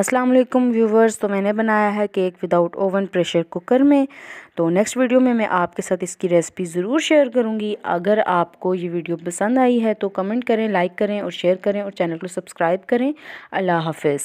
अस्सलाम वालेकुम व्यूवर्स तो मैंने बनाया है cake without oven pressure cooker में तो नेक्स्ट वीडियो में मैं आपके साथ इसकी रेसिपी ज़रूर शेयर करूंगी अगर आपको ये वीडियो पसंद आई है तो कमेंट करें लाइक करें और शेयर करें और चैनल को सब्सक्राइब करें अल्लाह हाफिज़